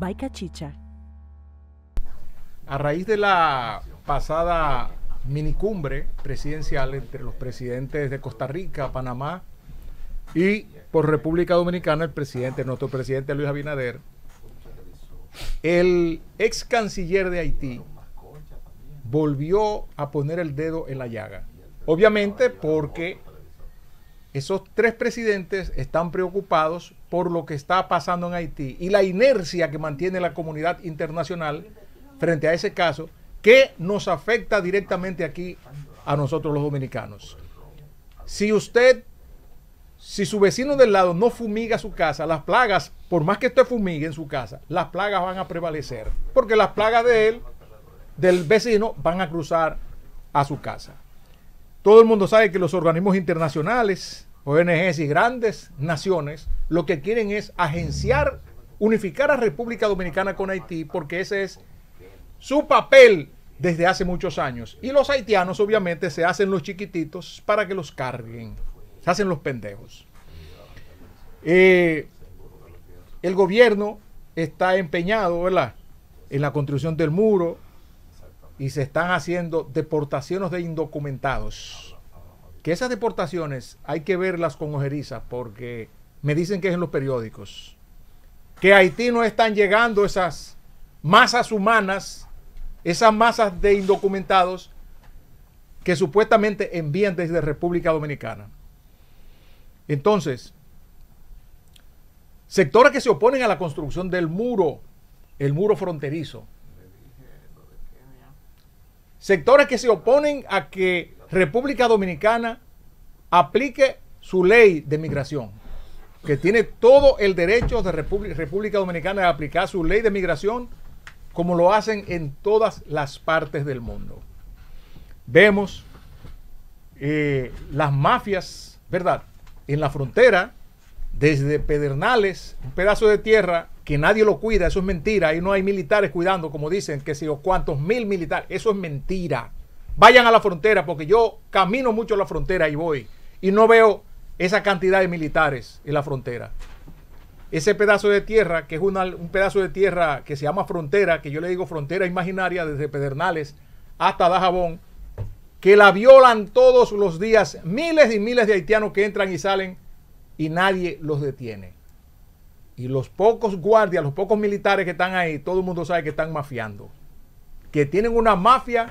Bye, cachicha. A raíz de la pasada minicumbre presidencial entre los presidentes de Costa Rica, Panamá y por República Dominicana, el presidente, nuestro presidente Luis Abinader, el ex canciller de Haití volvió a poner el dedo en la llaga. Obviamente porque esos tres presidentes están preocupados por lo que está pasando en Haití y la inercia que mantiene la comunidad internacional frente a ese caso que nos afecta directamente aquí a nosotros los dominicanos. Si usted, si su vecino del lado no fumiga su casa, las plagas, por más que usted fumigue en su casa, las plagas van a prevalecer, porque las plagas de él, del vecino, van a cruzar a su casa. Todo el mundo sabe que los organismos internacionales, ONGs y grandes naciones, lo que quieren es agenciar, unificar a República Dominicana con Haití, porque ese es su papel desde hace muchos años. Y los haitianos obviamente se hacen los chiquititos para que los carguen, se hacen los pendejos. Eh, el gobierno está empeñado, ¿verdad? En la construcción del muro, y se están haciendo deportaciones de indocumentados. Que esas deportaciones hay que verlas con ojeriza, porque me dicen que es en los periódicos. Que a Haití no están llegando esas masas humanas, esas masas de indocumentados que supuestamente envían desde República Dominicana. Entonces, sectores que se oponen a la construcción del muro, el muro fronterizo, sectores que se oponen a que República Dominicana aplique su ley de migración, que tiene todo el derecho de República Dominicana de aplicar su ley de migración como lo hacen en todas las partes del mundo. Vemos eh, las mafias, ¿verdad? En la frontera, desde Pedernales, un pedazo de tierra que nadie lo cuida, eso es mentira, ahí no hay militares cuidando, como dicen, que si o cuantos mil militares, eso es mentira. Vayan a la frontera, porque yo camino mucho a la frontera y voy, y no veo esa cantidad de militares en la frontera. Ese pedazo de tierra, que es un pedazo de tierra que se llama frontera, que yo le digo frontera imaginaria desde Pedernales hasta Dajabón, que la violan todos los días miles y miles de haitianos que entran y salen y nadie los detiene. Y los pocos guardias, los pocos militares que están ahí, todo el mundo sabe que están mafiando. Que tienen una mafia,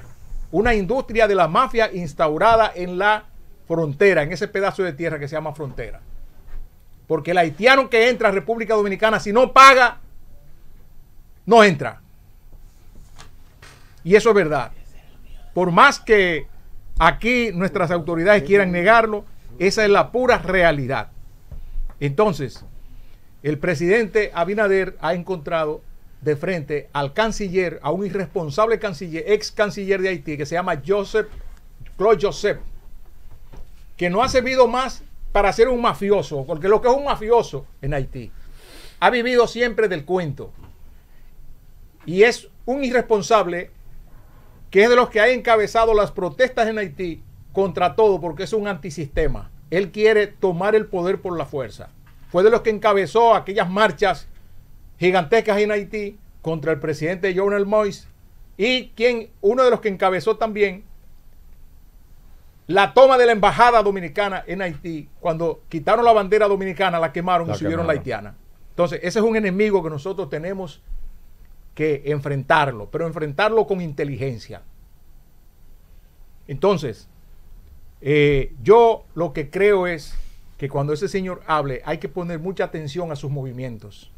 una industria de la mafia instaurada en la frontera, en ese pedazo de tierra que se llama frontera. Porque el haitiano que entra a República Dominicana, si no paga, no entra. Y eso es verdad. Por más que aquí nuestras autoridades quieran negarlo, esa es la pura realidad. Entonces, el presidente Abinader ha encontrado de frente al canciller, a un irresponsable canciller, ex canciller de Haití, que se llama Joseph, Claude Joseph, que no ha servido más para ser un mafioso, porque lo que es un mafioso en Haití, ha vivido siempre del cuento. Y es un irresponsable que es de los que ha encabezado las protestas en Haití contra todo, porque es un antisistema. Él quiere tomar el poder por la fuerza. Fue de los que encabezó aquellas marchas gigantescas en Haití contra el presidente Jonel Moyes y quien uno de los que encabezó también la toma de la embajada dominicana en Haití cuando quitaron la bandera dominicana, la quemaron y subieron la haitiana. Entonces, ese es un enemigo que nosotros tenemos que enfrentarlo, pero enfrentarlo con inteligencia. Entonces, eh, yo lo que creo es que cuando ese señor hable hay que poner mucha atención a sus movimientos.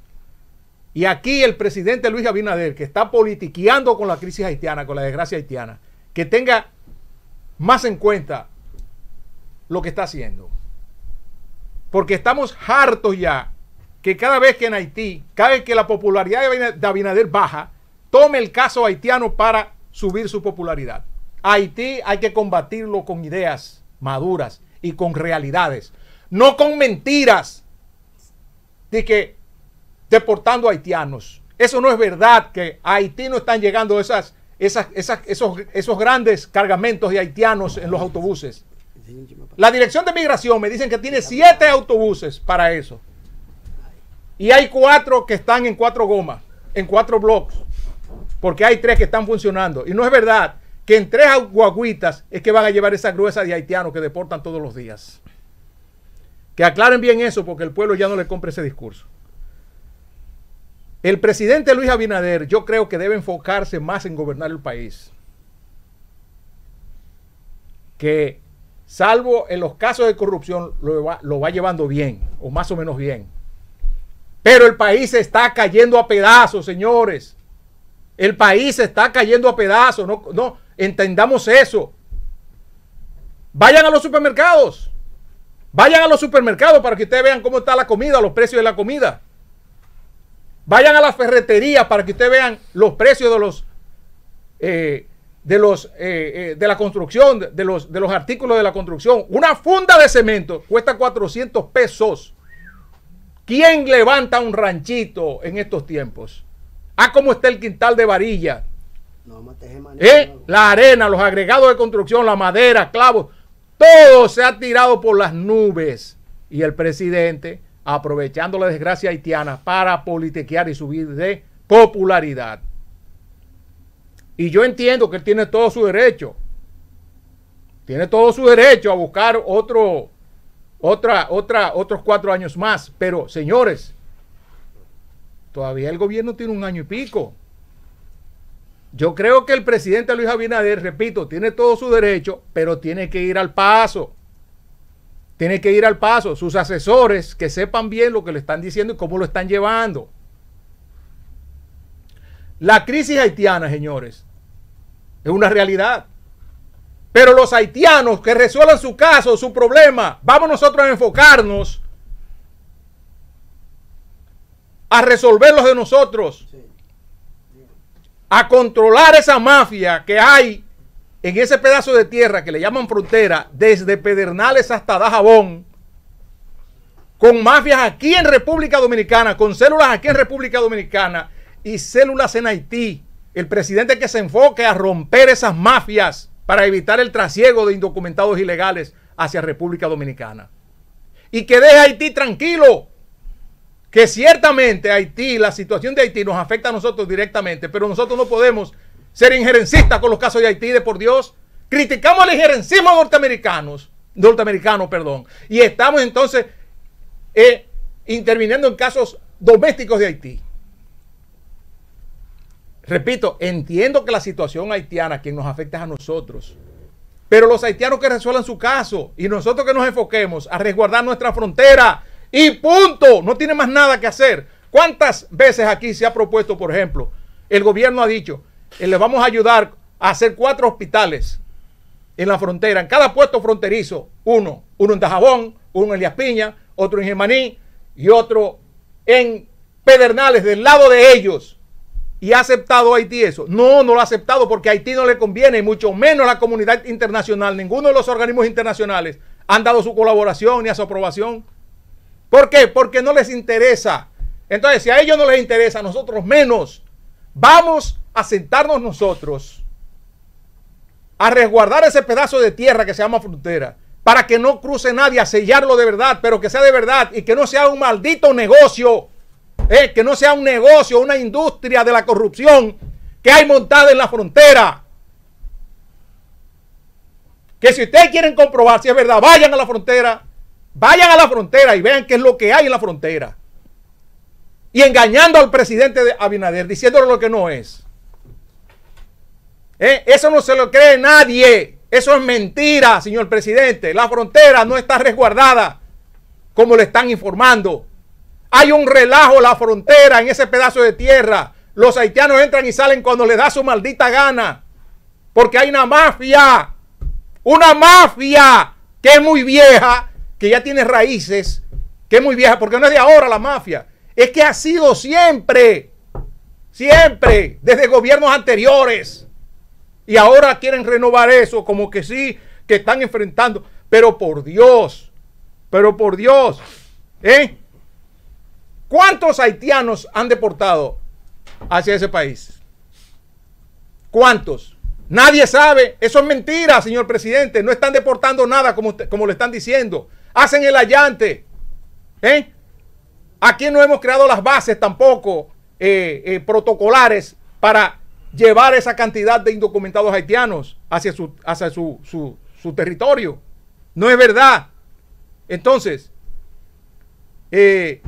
Y aquí el presidente Luis Abinader, que está politiqueando con la crisis haitiana, con la desgracia haitiana, que tenga más en cuenta lo que está haciendo. Porque estamos hartos ya que cada vez que en Haití, cada vez que la popularidad de Abinader baja, tome el caso haitiano para subir su popularidad. Haití hay que combatirlo con ideas maduras y con realidades, no con mentiras de que deportando haitianos. Eso no es verdad que a Haití no están llegando esas, esas, esos, esos grandes cargamentos de haitianos en los autobuses. La dirección de migración me dicen que tiene siete autobuses para eso. Y hay cuatro que están en cuatro gomas, en cuatro bloques, porque hay tres que están funcionando. Y no es verdad que en tres guaguitas es que van a llevar esa gruesa de haitianos que deportan todos los días. Que aclaren bien eso porque el pueblo ya no le compra ese discurso. El presidente Luis Abinader yo creo que debe enfocarse más en gobernar el país. Que salvo en los casos de corrupción lo va, lo va llevando bien o más o menos bien. Pero el país se está cayendo a pedazos, señores. El país se está cayendo a pedazos. No, no, Entendamos eso. Vayan a los supermercados. Vayan a los supermercados para que ustedes vean cómo está la comida, los precios de la comida. Vayan a las ferreterías para que ustedes vean los precios de los eh, de los eh, eh, de la construcción, de los, de los artículos de la construcción. Una funda de cemento cuesta 400 pesos. ¿Quién levanta un ranchito en estos tiempos? Ah, cómo está el quintal de varilla. Eh, la arena, los agregados de construcción, la madera, clavos, todo se ha tirado por las nubes. Y el presidente, aprovechando la desgracia haitiana para politiquear y subir de popularidad. Y yo entiendo que él tiene todo su derecho. Tiene todo su derecho a buscar otro, otra, otra, otros cuatro años más. Pero, señores, todavía el gobierno tiene un año y pico. Yo creo que el presidente Luis Abinader, repito, tiene todo su derecho, pero tiene que ir al paso. Tiene que ir al paso. Sus asesores que sepan bien lo que le están diciendo y cómo lo están llevando. La crisis haitiana, señores, es una realidad. Pero los haitianos que resuelvan su caso, su problema, vamos nosotros a enfocarnos a resolver los de nosotros a controlar esa mafia que hay en ese pedazo de tierra que le llaman frontera, desde Pedernales hasta Dajabón, con mafias aquí en República Dominicana, con células aquí en República Dominicana y células en Haití. El presidente que se enfoque a romper esas mafias para evitar el trasiego de indocumentados ilegales hacia República Dominicana. Y que deje Haití tranquilo, que ciertamente Haití, la situación de Haití nos afecta a nosotros directamente, pero nosotros no podemos ser injerencistas con los casos de Haití, de por Dios. Criticamos el injerencismo norteamericanos, norteamericano, perdón, y estamos entonces eh, interviniendo en casos domésticos de Haití. Repito, entiendo que la situación haitiana, quien nos afecta es a nosotros, pero los haitianos que resuelvan su caso y nosotros que nos enfoquemos a resguardar nuestra frontera, y punto, no tiene más nada que hacer. ¿Cuántas veces aquí se ha propuesto, por ejemplo, el gobierno ha dicho, eh, le vamos a ayudar a hacer cuatro hospitales en la frontera, en cada puesto fronterizo, uno, uno en Tajabón, uno en Elías Piña, otro en Germaní y otro en Pedernales, del lado de ellos. ¿Y ha aceptado Haití eso? No, no lo ha aceptado porque a Haití no le conviene, y mucho menos a la comunidad internacional. Ninguno de los organismos internacionales han dado su colaboración ni a su aprobación. ¿Por qué? Porque no les interesa. Entonces, si a ellos no les interesa, a nosotros menos. Vamos a sentarnos nosotros a resguardar ese pedazo de tierra que se llama frontera para que no cruce nadie, a sellarlo de verdad, pero que sea de verdad y que no sea un maldito negocio, ¿eh? que no sea un negocio, una industria de la corrupción que hay montada en la frontera. Que si ustedes quieren comprobar si es verdad, vayan a la frontera, Vayan a la frontera y vean qué es lo que hay en la frontera. Y engañando al presidente de Abinader, diciéndole lo que no es. ¿Eh? Eso no se lo cree nadie. Eso es mentira, señor presidente. La frontera no está resguardada, como le están informando. Hay un relajo la frontera, en ese pedazo de tierra. Los haitianos entran y salen cuando les da su maldita gana. Porque hay una mafia, una mafia que es muy vieja, que ya tiene raíces, que es muy vieja, porque no es de ahora la mafia, es que ha sido siempre, siempre, desde gobiernos anteriores. Y ahora quieren renovar eso, como que sí, que están enfrentando. Pero por Dios, pero por Dios, ¿eh? ¿Cuántos haitianos han deportado hacia ese país? ¿Cuántos? Nadie sabe. Eso es mentira, señor presidente. No están deportando nada como, como le están diciendo hacen el allante. ¿eh? Aquí no hemos creado las bases tampoco eh, eh, protocolares para llevar esa cantidad de indocumentados haitianos hacia, su, hacia su, su, territorio. No es verdad. Entonces, eh,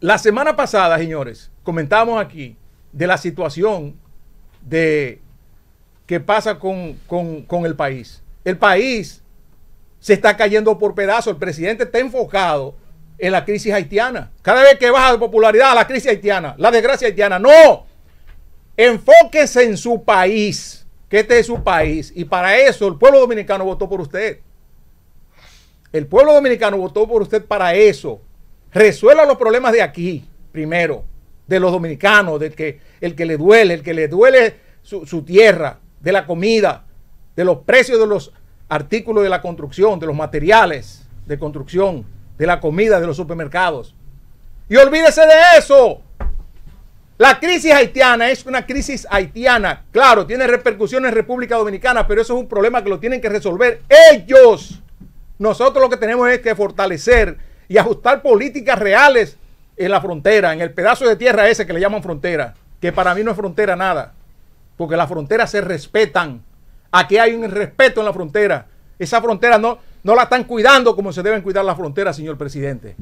la semana pasada, señores, comentamos aquí de la situación de que pasa con, con, con el país. El país se está cayendo por pedazos. El presidente está enfocado en la crisis haitiana. Cada vez que baja de popularidad la crisis haitiana, la desgracia haitiana, no. Enfóquese en su país, que este es su país. Y para eso el pueblo dominicano votó por usted. El pueblo dominicano votó por usted para eso. Resuelva los problemas de aquí, primero, de los dominicanos, del que, el que le duele, el que le duele su, su tierra, de la comida, de los precios de los artículos de la construcción, de los materiales de construcción, de la comida, de los supermercados. Y olvídese de eso. La crisis haitiana es una crisis haitiana. Claro, tiene repercusiones en República Dominicana, pero eso es un problema que lo tienen que resolver ellos. Nosotros lo que tenemos es que fortalecer y ajustar políticas reales en la frontera, en el pedazo de tierra ese que le llaman frontera, que para mí no es frontera nada, porque las fronteras se respetan. Aquí hay un respeto en la frontera. Esa frontera no, no la están cuidando como se deben cuidar las fronteras, señor presidente.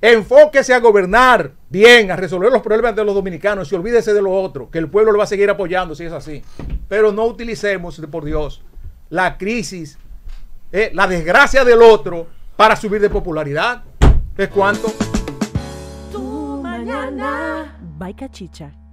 Enfóquese a gobernar bien, a resolver los problemas de los dominicanos y olvídese de los otros, que el pueblo lo va a seguir apoyando si es así. Pero no utilicemos, por Dios, la crisis, eh, la desgracia del otro para subir de popularidad. ¿Es cuánto? mañana. Chicha.